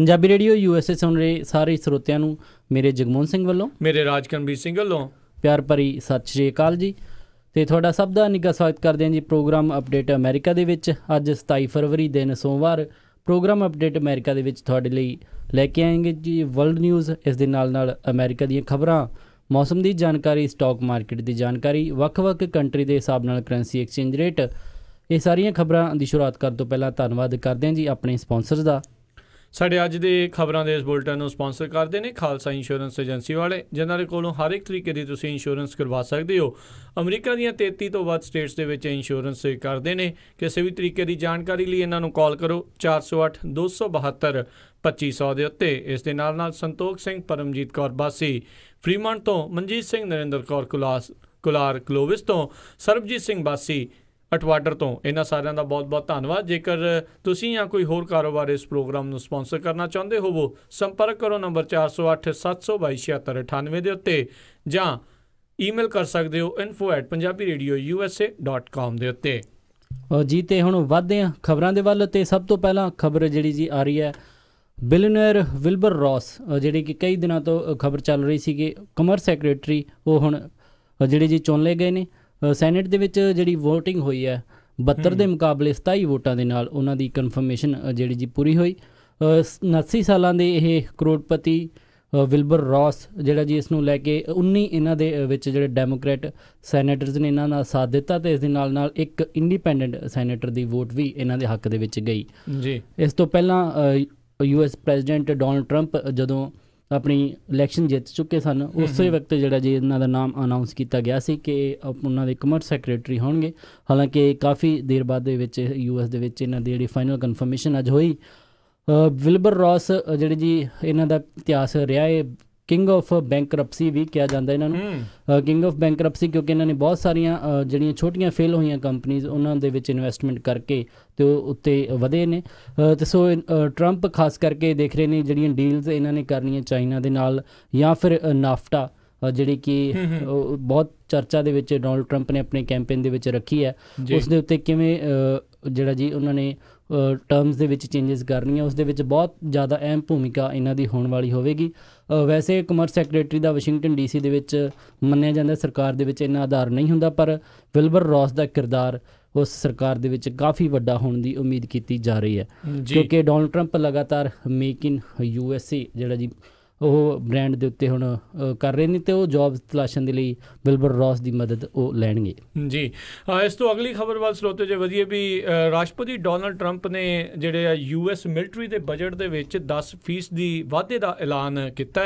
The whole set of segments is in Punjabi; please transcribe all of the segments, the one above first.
ਪੰਜਾਬੀ ਰੇਡੀਓ ਯੂਐਸਏ ਸੁਣ ਰਹੇ ਸਾਰੇ ਸਰੋਤਿਆਂ ਨੂੰ ਮੇਰੇ ਜਗਮੋਹਨ ਸਿੰਘ ਵੱਲੋਂ ਮੇਰੇ ਰਾਜਕਨਵੀਰ ਸਿੰਘ ਵੱਲੋਂ ਪਿਆਰ ਭਰੀ ਸਤਿ ਸ਼੍ਰੀ ਅਕਾਲ ਜੀ ਤੇ ਤੁਹਾਡਾ ਸਭ ਦਾ ਨਿੱਘਾ ਸਵਾਗਤ ਕਰਦੇ ਹਾਂ ਜੀ ਪ੍ਰੋਗਰਾਮ ਅਪਡੇਟ ਅਮਰੀਕਾ ਦੇ ਵਿੱਚ ਅੱਜ 27 ਫਰਵਰੀ ਦਿਨ ਸੋਮਵਾਰ ਪ੍ਰੋਗਰਾਮ ਅਪਡੇਟ ਅਮਰੀਕਾ ਦੇ ਵਿੱਚ ਤੁਹਾਡੇ ਲਈ ਲੈ ਕੇ ਆਏਗੇ ਜੀ ਵਰਲਡ ਨਿਊਜ਼ ਇਸ ਦੇ ਨਾਲ ਨਾਲ ਅਮਰੀਕਾ ਦੀਆਂ ਖਬਰਾਂ ਮੌਸਮ ਦੀ ਜਾਣਕਾਰੀ ਸਟਾਕ ਮਾਰਕੀਟ ਦੀ ਜਾਣਕਾਰੀ ਵੱਖ-ਵੱਖ ਕੰਟਰੀ ਦੇ ਹਿਸਾਬ ਨਾਲ ਕਰੰਸੀ ਐਕਸਚੇਂਜ ਰੇਟ ਇਹ ਸਾਰੀਆਂ ਖਬਰਾਂ ਦੀ ਸ਼ੁਰੂਆਤ ਕਰਨ ਤੋਂ ਪਹਿਲਾਂ ਧੰਨਵਾਦ ਕਰਦੇ ਹਾਂ ਜੀ ਆਪਣੇ ਸਪਾਂਸਰਸ ਦਾ ਸਾਡੇ ਅੱਜ ਦੇ ਖਬਰਾਂ ਦੇ ਇਸ ਬੁਲਟਨ ਨੂੰ ਸਪான்ਸਰ ਕਰਦੇ ਨੇ ਖਾਲਸਾ ਇੰਸ਼ੋਰੈਂਸ ਏਜੰਸੀ ਵਾਲੇ ਜਿਨ੍ਹਾਂ ਦੇ ਕੋਲੋਂ ਹਰ ਇੱਕ ਤਰੀਕੇ ਦੀ ਤੁਸੀਂ ਇੰਸ਼ੋਰੈਂਸ ਕਰਵਾ ਸਕਦੇ ਹੋ ਅਮਰੀਕਾ ਦੀਆਂ 33 ਤੋਂ ਵੱਧ ਸਟੇਟਸ ਦੇ ਵਿੱਚ ਇੰਸ਼ੋਰੈਂਸ ਕਰਦੇ ਨੇ ਕਿਸੇ ਵੀ ਤਰੀਕੇ ਦੀ ਜਾਣਕਾਰੀ ਲਈ ਇਹਨਾਂ ਨੂੰ ਕਾਲ ਕਰੋ 408 272 2500 ਦੇ ਉੱਤੇ ਇਸ ਦੇ ਨਾਲ ਨਾਲ ਸੰਤੋਖ ਸਿੰਘ ਪਰਮਜੀਤ ਕੌਰ ਬਾਸੀ ਫ੍ਰੀਮਨ ਤੋਂ ਮਨਜੀਤ ਸਿੰਘ ਨਰਿੰਦਰ ਕੌਰ ਕੁਲਾਸ ਕੁਲਾਰ ਕਲੋਵਿਸ ਤੋਂ ਸਰਬਜੀਤ ਸਿੰਘ ਬਾਸੀ ਅਟਵਾਟਰ ਤੋਂ ਇਹਨਾਂ ਸਾਰਿਆਂ ਦਾ ਬਹੁਤ-ਬਹੁਤ ਧੰਨਵਾਦ ਜੇਕਰ ਤੁਸੀਂ ਜਾਂ ਕੋਈ ਹੋਰ ਕਾਰੋਬਾਰ ਇਸ ਪ੍ਰੋਗਰਾਮ ਨੂੰ ਸਪான்ਸਰ ਕਰਨਾ ਚਾਹੁੰਦੇ ਹੋਵੋ ਸੰਪਰਕ ਕਰੋ ਨੰਬਰ 4087226798 ਦੇ ਉੱਤੇ ਜਾਂ ਈਮੇਲ ਕਰ ਸਕਦੇ ਹੋ info@punjabiradio.usa.com ਦੇ ਉੱਤੇ ਜੀ ਤੇ ਹੁਣ ਵਧਦੇ ਹਾਂ ਖਬਰਾਂ ਦੇ ਵੱਲ ਤੇ ਸਭ ਤੋਂ ਪਹਿਲਾਂ ਖਬਰ ਜਿਹੜੀ ਜੀ ਆ ਰਹੀ ਹੈ ਬਿਲੀਨਰ ਵਿਲਬਰ ਰੌਸ ਜਿਹੜੇ ਕਿ ਕਈ ਦਿਨਾਂ ਤੋਂ ਖਬਰ ਚੱਲ ਰਹੀ ਸੀ ਕਿ ਕਮਰਸ ਸੈਕਟਰੀ ਉਹ ਹੁਣ ਜਿਹੜੇ ਜੀ ਚੁਣ ਲਏ ਗਏ ਨੇ ਸੈਨੇਟ ਦੇ ਵਿੱਚ ਜਿਹੜੀ VOTING ਹੋਈ ਹੈ 72 ਦੇ ਮੁਕਾਬਲੇ 27 ਵੋਟਾਂ ਦੇ ਨਾਲ ਉਹਨਾਂ ਦੀ ਕਨਫਰਮੇਸ਼ਨ ਜਿਹੜੀ ਜੀ ਪੂਰੀ ਹੋਈ 79 ਸਾਲਾਂ ਦੇ ਇਹ ਕਰੋੜਪਤੀ ਵਿਲਬਰ ਰੌਸ ਜਿਹੜਾ ਜੀ ਇਸ ਨੂੰ ਲੈ ਕੇ 19 ਇਹਨਾਂ ਦੇ ਵਿੱਚ ਜਿਹੜੇ ਡੈਮੋਕ੍ਰੈਟ ਸੈਨੇਟਰਸ ਨੇ ਇਹਨਾਂ ਦਾ ਸਾਥ ਦਿੱਤਾ ਤੇ ਇਸ ਦੇ ਨਾਲ ਨਾਲ ਇੱਕ ਇੰਡੀਪੈਂਡੈਂਟ ਸੈਨੇਟਰ ਦੀ ਵੋਟ ਵੀ ਇਹਨਾਂ ਦੇ ਹੱਕ ਦੇ ਵਿੱਚ ਗਈ ਜੀ ਇਸ ਤੋਂ ਪਹਿਲਾਂ ਯੂਐਸ ਪ੍ਰੈਜ਼ੀਡੈਂਟ ਡੋਨਲਡ ਟਰੰਪ ਜਦੋਂ ਆਪਣੀ ਇਲੈਕਸ਼ਨ ਜਿੱਤ ਚੁੱਕੇ ਸਨ ਉਸੇ ਵਕਤ ਜਿਹੜਾ ਜੀ ਇਹਨਾਂ ਦਾ ਨਾਮ ਅਨਾਉਂਸ ਕੀਤਾ ਗਿਆ ਸੀ ਕਿ ਉਹਨਾਂ ਦੇ ਕਮਰਸ ਸੈਕਟਰੀ ਹੋਣਗੇ ਹਾਲਾਂਕਿ ਕਾਫੀ ਦੇਰ ਬਾਅਦ ਦੇ ਵਿੱਚ ਯੂਐਸ ਦੇ ਵਿੱਚ ਇਹਨਾਂ ਦੀ ਜਿਹੜੀ ਫਾਈਨਲ ਕਨਫਰਮੇਸ਼ਨ ਅੱਜ ਹੋਈ ਵਿਲਬਰ ਰੌਸ ਜਿਹੜੇ ਜੀ ਇਹਨਾਂ ਦਾ ਇਤਿਹਾਸ ਰਿਹਾ ਹੈ ਕਿੰਗ ਆਫ ਬੈਂਕਰਪਸੀ ਵੀ ਕਿਹਾ ਜਾਂਦਾ ਇਹਨਾਂ ਨੂੰ ਕਿੰਗ ਆਫ ਬੈਂਕਰਪਸੀ ਕਿਉਂਕਿ ਇਹਨਾਂ ਨੇ ਬਹੁਤ ਸਾਰੀਆਂ ਜਿਹੜੀਆਂ ਛੋਟੀਆਂ ਫੇਲ ਹੋਈਆਂ ਕੰਪਨੀਆਂ ਉਹਨਾਂ ਦੇ ਵਿੱਚ ਇਨਵੈਸਟਮੈਂਟ ਕਰਕੇ ਤੇ ਉੱਤੇ ਵਧੇ ਨੇ ਤੇ ਸੋ ਟਰੰਪ ਖਾਸ ਕਰਕੇ ਦੇਖ ਰਹੇ ਨੇ ਜਿਹੜੀਆਂ ਡੀਲਸ ਇਹਨਾਂ ਨੇ ਕਰਨੀਆਂ ਚਾਈਨਾ ਦੇ ਨਾਲ ਜਾਂ ਫਿਰ ਨਾਫਟਾ ਜਿਹੜੀ ਕਿ ਬਹੁਤ ਚਰਚਾ ਦੇ ਵਿੱਚ ਡੋਨਲਡ ਟਰੰਪ ਨੇ ਆਪਣੇ ਕੈਂਪੇਨ ਦੇ ਵਿੱਚ ਰੱਖੀ ਹੈ ਉਸ ਦੇ ਉੱਤੇ ਕਿਵੇਂ ਜਿਹੜਾ ਜੀ ਉਹਨਾਂ ਨੇ ਟਰਮਸ ਦੇ ਵਿੱਚ ਚੇਂजेस ਕਰਨੀਆਂ ਉਸ ਦੇ ਵਿੱਚ ਬਹੁਤ ਜ਼ਿਆਦਾ ਅਹਿਮ ਭੂਮਿਕਾ ਇਹਨਾਂ ਦੀ ਹੋਣ ਵਾਲੀ ਹੋਵੇਗੀ ਵੈਸੇ ਕਮਰਸ ਸੈਕਟਰੀ ਦਾ ਵਾਸ਼ਿੰਗਟਨ ਡੀਸੀ ਦੇ ਵਿੱਚ ਮੰਨਿਆ ਜਾਂਦਾ ਸਰਕਾਰ ਦੇ ਵਿੱਚ ਇੰਨਾ ਆਧਾਰ ਨਹੀਂ ਹੁੰਦਾ ਪਰ ਵਿਲਬਰ ਰੌਸ ਦਾ ਕਿਰਦਾਰ ਉਸ ਸਰਕਾਰ ਦੇ ਵਿੱਚ ਕਾਫੀ ਵੱਡਾ ਹੋਣ ਦੀ ਉਮੀਦ ਕੀਤੀ ਜਾ ਰਹੀ ਹੈ ਕਿਉਂਕਿ ਡੋਨਲਡ ਟਰੰਪ ਲਗਾਤਾਰ ਮੇਕ ਇਨ ਯੂਐਸਏ ਜਿਹੜਾ ਜੀ ਉਹ ਬ੍ਰਾਂਡ ਦੇ ਉੱਤੇ ਹੁਣ ਕਰ ਰਹੇ ਨੇ ਤੇ ਉਹ ਜੌਬਸ ਤਲਾਸ਼ਣ ਦੇ ਲਈ ਬਿਲਬਰ ਰੌਸ ਦੀ ਮਦਦ ਉਹ ਲੈਣਗੇ ਜੀ ਇਸ ਤੋਂ ਅਗਲੀ ਖਬਰ ਵੱਲ ਸਰੋਤੇ ਜੇ ਵਧੀਏ ਵੀ ਰਾਸ਼ਟਰਪਤੀ ਡੋਨਲਡ ਟਰੰਪ ਨੇ ਜਿਹੜੇ ਆ ਐਸ ਮਿਲਟਰੀ ਦੇ ਬਜਟ ਦੇ ਵਿੱਚ 10% ਦੀ ਵਾਧੇ ਦਾ ਐਲਾਨ ਕੀਤਾ